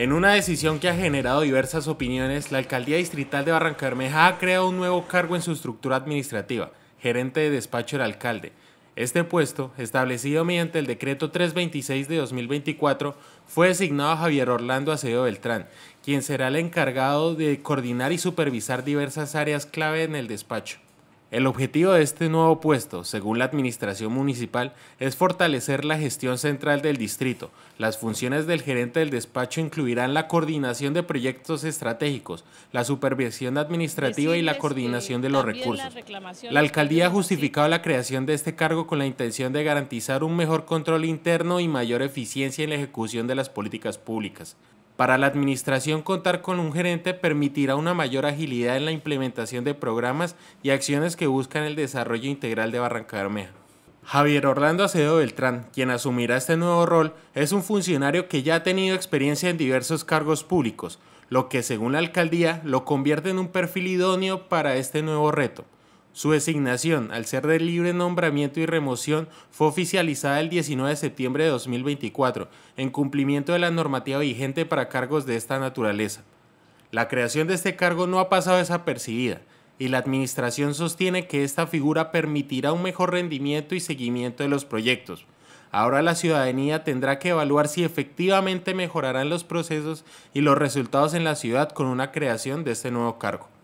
En una decisión que ha generado diversas opiniones, la Alcaldía Distrital de Barranca ha creado un nuevo cargo en su estructura administrativa, gerente de despacho del alcalde. Este puesto, establecido mediante el decreto 326 de 2024, fue designado a Javier Orlando Acevedo Beltrán, quien será el encargado de coordinar y supervisar diversas áreas clave en el despacho. El objetivo de este nuevo puesto, según la Administración Municipal, es fortalecer la gestión central del distrito. Las funciones del gerente del despacho incluirán la coordinación de proyectos estratégicos, la supervisión administrativa y la coordinación eh, de los recursos. La, la alcaldía ha justificado la creación de este cargo con la intención de garantizar un mejor control interno y mayor eficiencia en la ejecución de las políticas públicas. Para la administración, contar con un gerente permitirá una mayor agilidad en la implementación de programas y acciones que buscan el desarrollo integral de Barranca Javier Orlando Acedo Beltrán, quien asumirá este nuevo rol, es un funcionario que ya ha tenido experiencia en diversos cargos públicos, lo que según la alcaldía lo convierte en un perfil idóneo para este nuevo reto. Su designación, al ser de libre nombramiento y remoción, fue oficializada el 19 de septiembre de 2024, en cumplimiento de la normativa vigente para cargos de esta naturaleza. La creación de este cargo no ha pasado desapercibida, y la Administración sostiene que esta figura permitirá un mejor rendimiento y seguimiento de los proyectos. Ahora la ciudadanía tendrá que evaluar si efectivamente mejorarán los procesos y los resultados en la ciudad con una creación de este nuevo cargo.